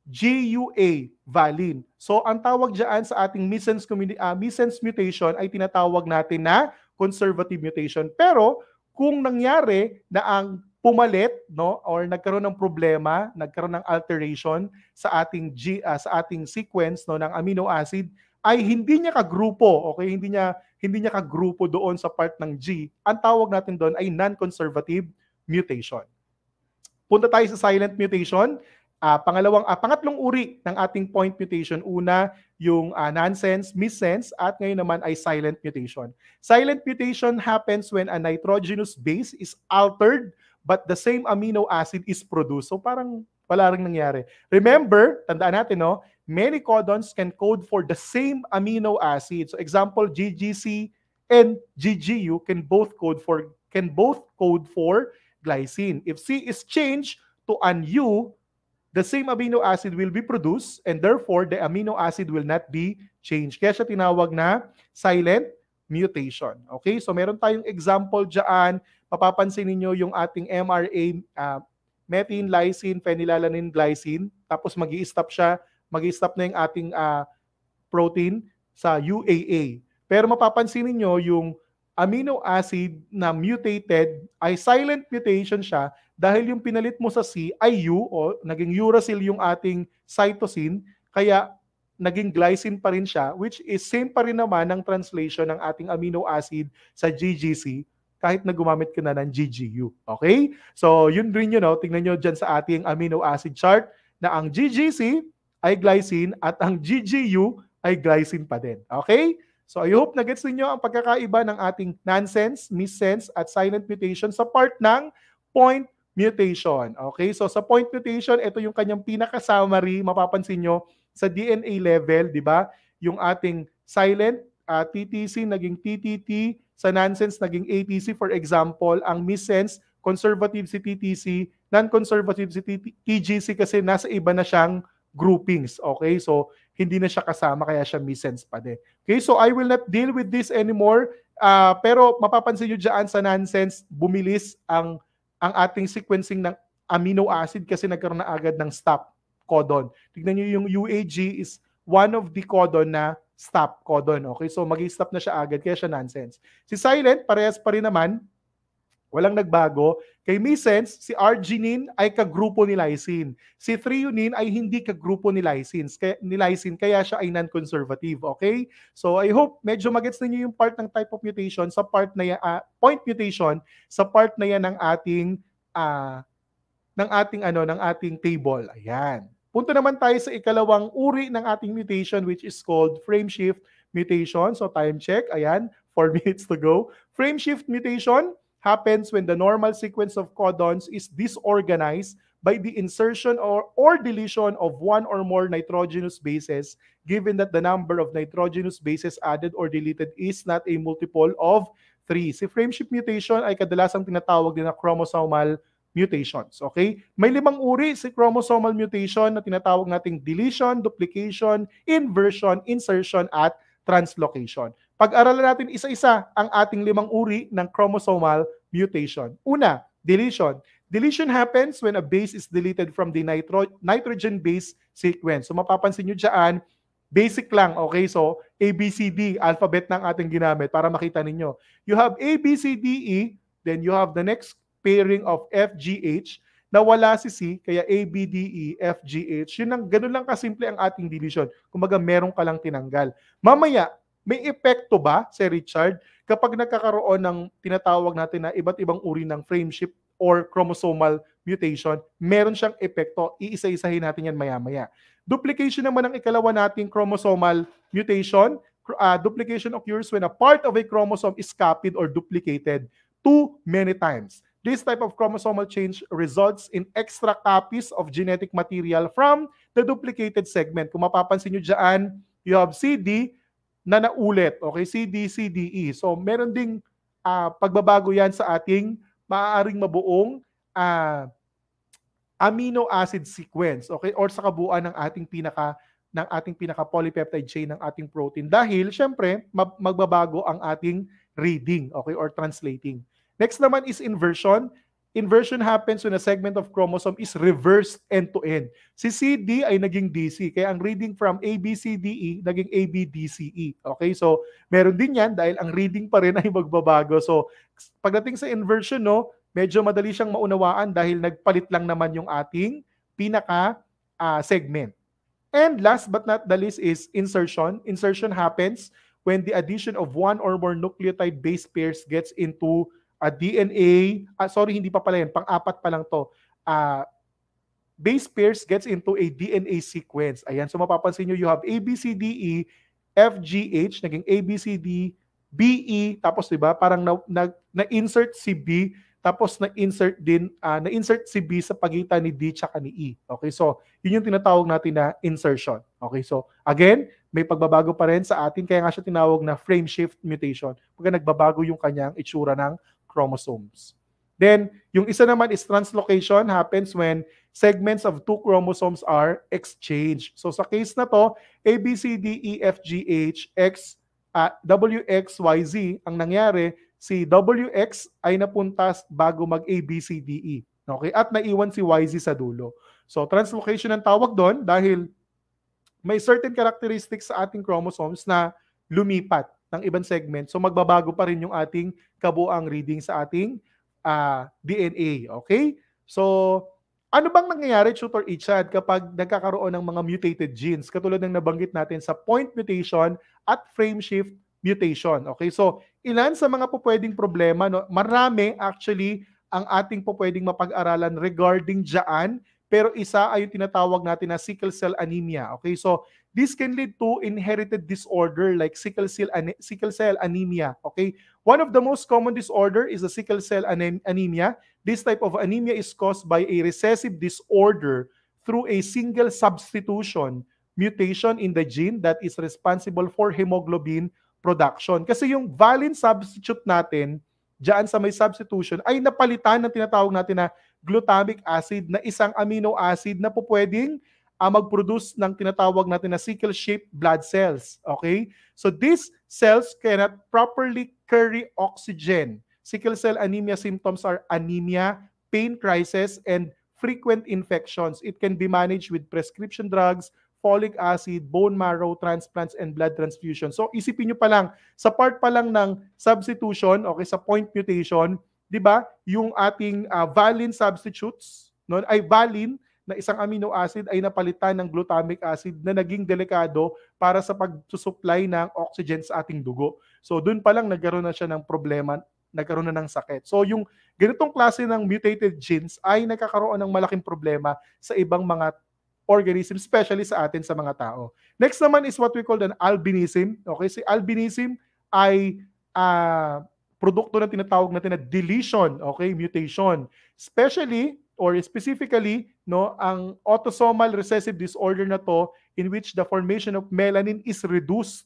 GUA, valine. So ang tawag diyan sa ating missense, uh, missense mutation ay tinatawag natin na conservative mutation. Pero kung nangyari na ang pumalit no or nagkaroon ng problema, nagkaroon ng alteration sa ating G, uh, sa ating sequence no ng amino acid ay hindi niya kagrupo, okay? Hindi niya hindi niya kagrupo doon sa part ng G. Ang tawag natin doon ay non-conservative mutation. Punta tayo sa silent mutation. Uh, pangalawang, uh, pangatlong uri ng ating point mutation. Una, yung uh, nonsense, missense, at ngayon naman ay silent mutation. Silent mutation happens when a nitrogenous base is altered but the same amino acid is produced. So parang wala rin nangyari. Remember, tandaan natin, no? many codons can code for the same amino acid. So example, GGC and GGU can both code for can both code for glycine. If C is changed to an U, the same amino acid will be produced and therefore the amino acid will not be changed. Kaya siya tinawag na silent mutation. Okay? So meron tayong example diyan. Mapapansin niyo yung ating MRA uh, ah, methine, lysine, phenylalanine, glycine. Tapos magi stop siya, magi stop na yung ating uh, protein sa UAA. Pero mapapansin niyo yung amino acid na mutated ay silent mutation siya dahil yung pinalit mo sa C ay U o naging uracil yung ating cytosine kaya naging glycine pa rin siya which is same pa rin naman ng translation ng ating amino acid sa GGC kahit na gumamit ka na ng GGU. Okay? So yun rin yun, no? Oh. tingnan nyo dyan sa ating amino acid chart na ang GGC ay glycine at ang GGU ay glycine pa din. Okay? So I hope na gets ninyo ang pagkakaiba ng ating nonsense, missense at silent mutation sa part ng point mutation. Okay? So sa point mutation, ito yung kanyang pinaka-summary, mapapansin nyo sa DNA level, di ba? Yung ating silent uh, ah, TTC naging TTT, sa nonsense naging ATC for example, ang missense conservative si TTC, non-conservative si TGC kasi nasa iba na siyang groupings. Okay? So, hindi na siya kasama kaya siya missense pa din. Okay? So, I will not deal with this anymore. Uh, pero mapapansin nyo dyan sa nonsense, bumilis ang, ang ating sequencing ng amino acid kasi nagkaroon na agad ng stop codon. Tignan nyo yung UAG is one of the codon na stop codon. Okay? So, mag-stop na siya agad kaya siya nonsense. Si silent, parehas pa rin naman Walang nagbago. Kay missense, si arginine ay kagrupo ni lysine. Si threonine ay hindi kagrupo ni lysine, kaya, ni lysine, kaya siya ay non-conservative. Okay? So I hope medyo magets ninyo yung part ng type of mutation sa part na yan, uh, point mutation sa part na yan ng ating uh, ng ating ano ng ating table. Ayan. Punto naman tayo sa ikalawang uri ng ating mutation which is called frame shift mutation. So time check, ayan, 4 minutes to go. Frame shift mutation, happens when the normal sequence of codons is disorganized by the insertion or, or deletion of one or more nitrogenous bases, given that the number of nitrogenous bases added or deleted is not a multiple of 3. Si frameshift mutation ay kadalasang tinatawag din na chromosomal mutations. Okay? May limang uri si chromosomal mutation na tinatawag nating deletion, duplication, inversion, insertion, at translocation. Pag-aralan natin isa-isa ang ating limang uri ng chromosomal mutation. Una, deletion. Deletion happens when a base is deleted from the nitro- nitrogen base sequence. So mapapansin nyo dyan, basic lang, okay? So A, B, C, D, alphabet ng ating ginamit para makita ninyo. You have A, B, C, D, E, then you have the next pairing of F, G, H, nawala si C, kaya A, B, D, E, F, G, H. Yun lang, ganun lang kasimple ang ating deletion. Kumbaga, meron ka lang tinanggal. Mamaya, may epekto ba, si Richard, kapag nagkakaroon ng tinatawag natin na iba't ibang uri ng frameshift or chromosomal mutation, meron siyang epekto. Iisa-isahin natin yan maya-maya. Duplication naman ng ikalawa nating chromosomal mutation. Uh, duplication occurs when a part of a chromosome is copied or duplicated too many times. This type of chromosomal change results in extra copies of genetic material from the duplicated segment. Kung mapapansin nyo dyan, you have CD, na naulit. Okay, C, D, C, D, E. So meron ding uh, pagbabago yan sa ating maaaring mabuong uh, amino acid sequence, okay? Or sa kabuuan ng ating pinaka ng ating pinaka polypeptide chain ng ating protein dahil syempre magbabago ang ating reading, okay? Or translating. Next naman is inversion inversion happens when a segment of chromosome is reversed end-to-end. Si CD ay naging DC. Kaya ang reading from ABCDE naging ABDCE. Okay? So, meron din yan dahil ang reading pa rin ay magbabago. So, pagdating sa inversion, no, medyo madali siyang maunawaan dahil nagpalit lang naman yung ating pinaka uh, segment. And last but not the least is insertion. Insertion happens when the addition of one or more nucleotide base pairs gets into uh, ah, DNA, uh, ah, sorry, hindi pa pala yan, pang-apat pa lang to, uh, base pairs gets into a DNA sequence. Ayan, so mapapansin nyo, you have A, B, C, D, E, F, G, H, naging A, B, C, D, B, E, tapos diba, parang na, na, na-insert si B, tapos na-insert din, uh, na-insert si B sa pagitan ni D tsaka ni E. Okay, so yun yung tinatawag natin na insertion. Okay, so again, may pagbabago pa rin sa atin, kaya nga siya tinawag na frame shift mutation. Pagka nagbabago yung kanyang itsura ng chromosomes. Then, yung isa naman is translocation happens when segments of two chromosomes are exchanged. So sa case na to, A, B, C, D, E, F, G, H, X, uh, W, X, Y, Z, ang nangyari, si WX ay napunta bago mag A, B, C, D, E. Okay? At naiwan si YZ sa dulo. So translocation ang tawag doon dahil may certain characteristics sa ating chromosomes na lumipat ng ibang segment. So magbabago pa rin yung ating kabuang reading sa ating uh, ah, DNA. Okay? So, ano bang nangyayari, Tutor Ichad, kapag nagkakaroon ng mga mutated genes? Katulad ng nabanggit natin sa point mutation at frame shift mutation. Okay, so ilan sa mga pupwedeng problema, no? marami actually ang ating pupwedeng mapag-aralan regarding dyan, pero isa ay yung tinatawag natin na sickle cell anemia. Okay, so This can lead to inherited disorder like sickle cell, sickle cell anemia. Okay? One of the most common disorder is the sickle cell anem anemia. This type of anemia is caused by a recessive disorder through a single substitution mutation in the gene that is responsible for hemoglobin production. Kasi yung valine substitute natin, diyan sa may substitution, ay napalitan ng tinatawag natin na glutamic acid na isang amino acid na po pwedeng uh, mag-produce ng tinatawag natin na sickle-shaped blood cells. Okay? So these cells cannot properly carry oxygen. Sickle cell anemia symptoms are anemia, pain crisis, and frequent infections. It can be managed with prescription drugs, folic acid, bone marrow transplants, and blood transfusion. So isipin nyo pa lang, sa part pa lang ng substitution, okay, sa point mutation, di ba, yung ating uh, valine substitutes, no? ay valine na isang amino acid ay napalitan ng glutamic acid na naging delikado para sa pagsusupply ng oxygen sa ating dugo. So doon pa lang nagkaroon na siya ng problema, nagkaroon na ng sakit. So yung ganitong klase ng mutated genes ay nagkakaroon ng malaking problema sa ibang mga organism, especially sa atin sa mga tao. Next naman is what we call an albinism. Okay, si albinism ay uh, produkto na tinatawag natin na deletion, okay, mutation. Especially or specifically no ang autosomal recessive disorder na to in which the formation of melanin is reduced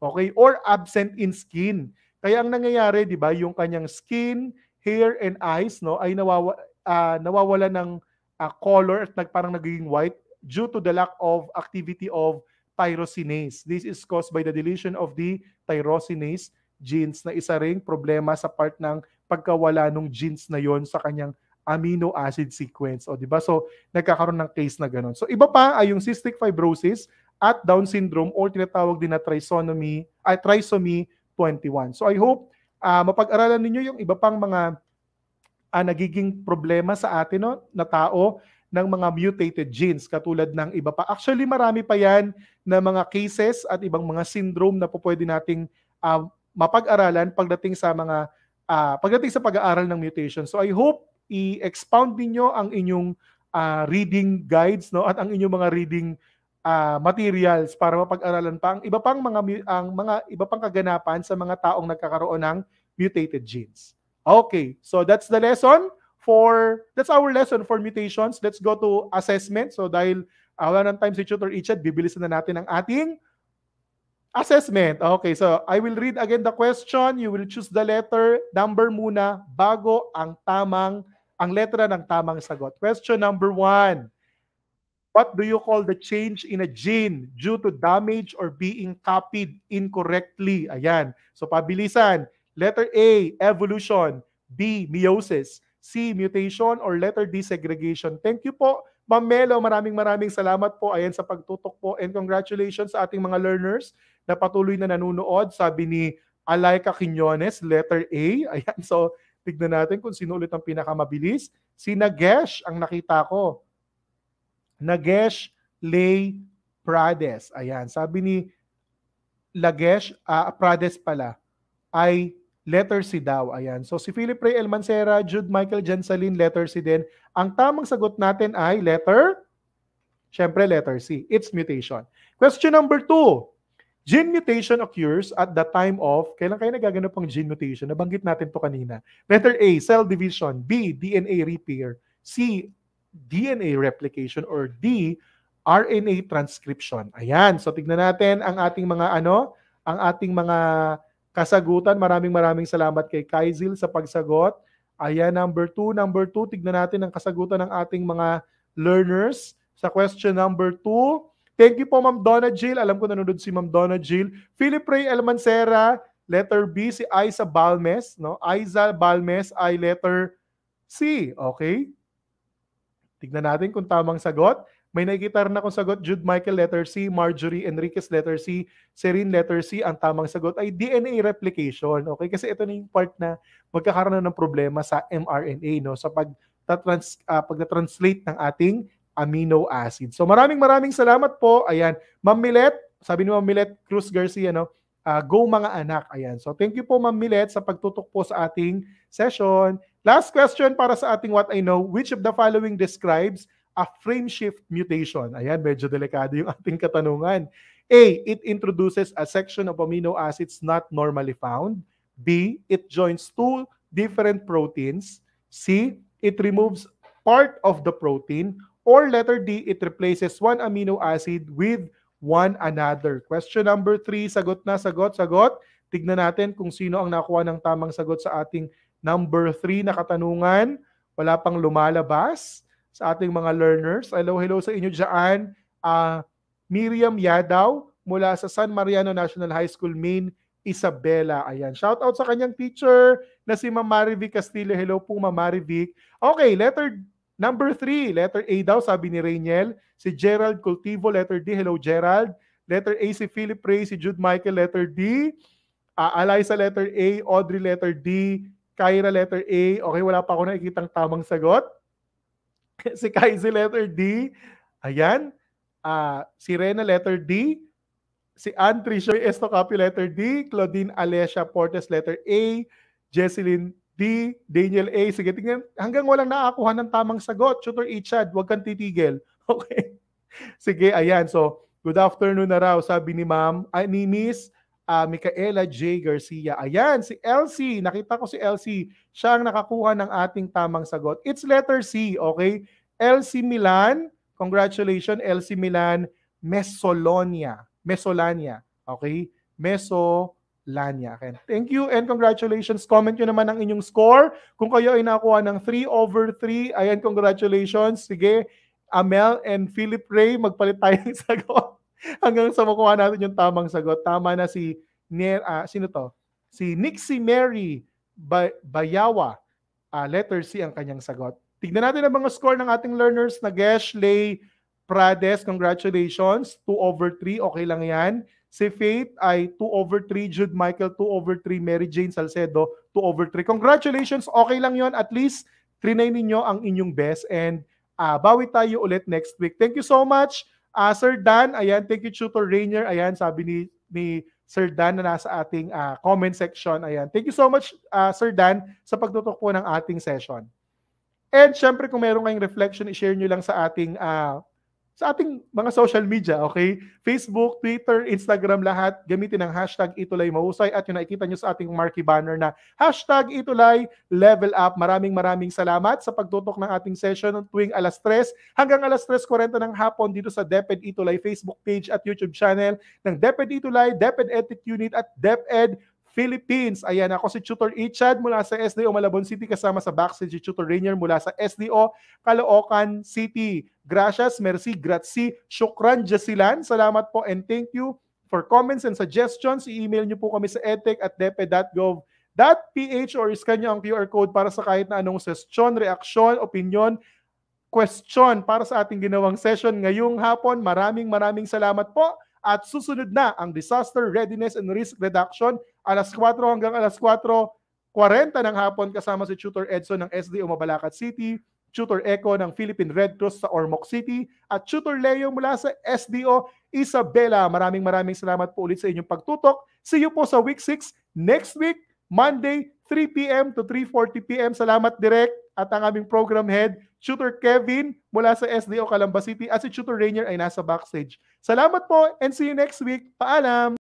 okay or absent in skin kaya ang nangyayari di ba yung kanyang skin hair and eyes no ay nawawa, uh, nawawala ng uh, color at nagparang nagiging white due to the lack of activity of tyrosinase this is caused by the deletion of the tyrosinase genes na isa ring problema sa part ng pagkawala ng genes na yon sa kanyang amino acid sequence. O, oh, di ba? So, nagkakaroon ng case na ganun. So, iba pa ay yung cystic fibrosis at Down syndrome or tinatawag din na trisomy, ay trisomy 21. So, I hope uh, mapag-aralan ninyo yung iba pang mga uh, nagiging problema sa atin no, na tao ng mga mutated genes katulad ng iba pa. Actually, marami pa yan na mga cases at ibang mga syndrome na po pwede nating uh, mapag-aralan pagdating sa mga uh, pagdating sa pag-aaral ng mutation. So I hope i-expound niyo ang inyong uh, reading guides no at ang inyong mga reading uh, materials para mapag-aralan pa ang iba pang mga ang mga iba pang kaganapan sa mga taong nagkakaroon ng mutated genes. Okay, so that's the lesson for that's our lesson for mutations. Let's go to assessment. So dahil uh, wala nang time si Tutor Ichad, bibilisan na natin ang ating assessment. Okay, so I will read again the question. You will choose the letter, number muna, bago ang tamang ang letra ng tamang sagot. Question number one. What do you call the change in a gene due to damage or being copied incorrectly? Ayan. So pabilisan. Letter A, evolution. B, meiosis. C, mutation. Or letter D, segregation. Thank you po, Ma'am Melo. Maraming maraming salamat po ayan sa pagtutok po. And congratulations sa ating mga learners na patuloy na nanonood. Sabi ni Alayka Quiñones, letter A. Ayan. So Tignan natin kung sino ulit ang pinakamabilis. Si Nagesh ang nakita ko. Nagesh Lay Prades. Ayan, sabi ni Lagesh, uh, Prades pala, ay letter C daw. Ayan. So si Philip Ray Elmancera, Jude Michael Jansalin, letter C din. Ang tamang sagot natin ay letter, syempre letter C. It's mutation. Question number two. Gene mutation occurs at the time of, kailan kayo nagaganap ang gene mutation? Nabanggit natin to kanina. Letter A, cell division. B, DNA repair. C, DNA replication. Or D, RNA transcription. Ayan, so tignan natin ang ating mga ano, ang ating mga kasagutan. Maraming maraming salamat kay Kaizil sa pagsagot. Ayan, number two. Number two, tignan natin ang kasagutan ng ating mga learners. Sa question number two, Thank you po, Ma'am Donna Jill. Alam ko nanonood si Ma'am Donna Jill. Philip Ray Almancera, letter B, si Aiza Balmes. No? Aiza Balmes I letter C. Okay? Tignan natin kung tamang sagot. May nakikita rin akong sagot, Jude Michael, letter C, Marjorie Enriquez, letter C, Serene, letter C. Ang tamang sagot ay DNA replication. Okay? Kasi ito na yung part na magkakaroon na ng problema sa mRNA, no? Sa pag, -trans, uh, ah, pag translate ng ating amino acid. So maraming maraming salamat po. Ayan, Ma'am Milet, sabi ni Ma'am Milet Cruz Garcia, no? Uh, go mga anak. Ayan. So thank you po Ma'am Milet sa pagtutok po sa ating session. Last question para sa ating what I know, which of the following describes a frame shift mutation? Ayan, medyo delikado yung ating katanungan. A, it introduces a section of amino acids not normally found. B, it joins two different proteins. C, it removes part of the protein Or letter D, it replaces one amino acid with one another. Question number three, sagot na, sagot, sagot. Tignan natin kung sino ang nakuha ng tamang sagot sa ating number three na katanungan. Wala pang lumalabas sa ating mga learners. Hello, hello sa inyo dyan. Uh, Miriam Yadaw mula sa San Mariano National High School, Maine, Isabela. Ayan. Shout out sa kanyang teacher na si Ma'am Marivic Castillo. Hello po, Ma'am Marivic. Okay, letter Number three, letter A daw, sabi ni Rainiel. Si Gerald Cultivo, letter D. Hello, Gerald. Letter A, si Philip Ray. Si Jude Michael, letter D. Uh, ah, Eliza, letter A. Audrey, letter D. Kyra, letter A. Okay, wala pa ako nakikitang tamang sagot. si Kaizi, letter D. Ayan. Uh, si Rena, letter D. Si Ann Trishoy Estocapio, letter D. Claudine Alessia Portes, letter A. Jesseline D. Daniel A. Sige, tingnan. Hanggang walang nakakuha ng tamang sagot. Tutor Chad, huwag kang titigil. Okay? Sige, ayan. So, good afternoon na raw, sabi ni ma'am. Ay, ah, ni Miss uh, Micaela J. Garcia. Ayan, si Elsie. Nakita ko si Elsie. Siya ang nakakuha ng ating tamang sagot. It's letter C, okay? Elsie Milan. Congratulations, Elsie Milan. Mesolonia. Mesolania. Okay? Meso Lanya. Thank you and congratulations. Comment nyo naman ang inyong score. Kung kayo ay nakuha ng 3 over 3, ayan, congratulations. Sige, Amel and Philip Ray, magpalit tayo ng sagot. Hanggang sa makuha natin yung tamang sagot. Tama na si, Nier, uh, ah, sino to? Si Nixie Mary Bayawa. Uh, letter C ang kanyang sagot. Tignan natin ang mga score ng ating learners na Geshley Prades. Congratulations. 2 over 3. Okay lang yan. Si Faith ay 2 over 3, Jude Michael 2 over 3, Mary Jane Salcedo 2 over 3. Congratulations, okay lang yon At least, trinay ninyo ang inyong best and uh, bawi tayo ulit next week. Thank you so much, uh, Sir Dan. Ayan, thank you, Tutor Rainier. Ayan, sabi ni, ni Sir Dan na nasa ating uh, comment section. Ayan. Thank you so much, uh, Sir Dan, sa pagtutok po ng ating session. And syempre, kung meron kayong reflection, i-share nyo lang sa ating uh, sa ating mga social media, okay? Facebook, Twitter, Instagram, lahat. Gamitin ang hashtag Itulay Mahusay at yung nakikita nyo sa ating marquee banner na hashtag Itulay Level Up. Maraming maraming salamat sa pagtutok ng ating session tuwing alas 3 hanggang alas 3.40 ng hapon dito sa DepEd Itulay Facebook page at YouTube channel ng DepEd Itulay, DepEd EdTech Unit at DepEd Philippines. Ayan, ako si Tutor Ichad mula sa SDO Malabon City kasama sa backstage si Tutor Rainier mula sa SDO Caloocan City. Gracias, merci, grazie, shukran, jasilan. Salamat po and thank you for comments and suggestions. I-email nyo po kami sa edtech at depe.gov or scan nyo ang QR code para sa kahit na anong session, reaksyon, opinion, question para sa ating ginawang session ngayong hapon. Maraming maraming salamat po. At susunod na ang Disaster Readiness and Risk Reduction alas 4 hanggang alas 4.40 ng hapon kasama si Tutor Edson ng SDO Mabalacat City, Tutor Echo ng Philippine Red Cross sa Ormoc City at Tutor Leo mula sa SDO Isabela. Maraming maraming salamat po ulit sa inyong pagtutok. See you po sa week 6 next week, Monday, 3 p.m. to 3.40 p.m. Salamat direct at ang aming program head, Tutor Kevin mula sa SDO Calamba City at si Tutor Rainier ay nasa backstage. Salamat po and see you next week. Paalam!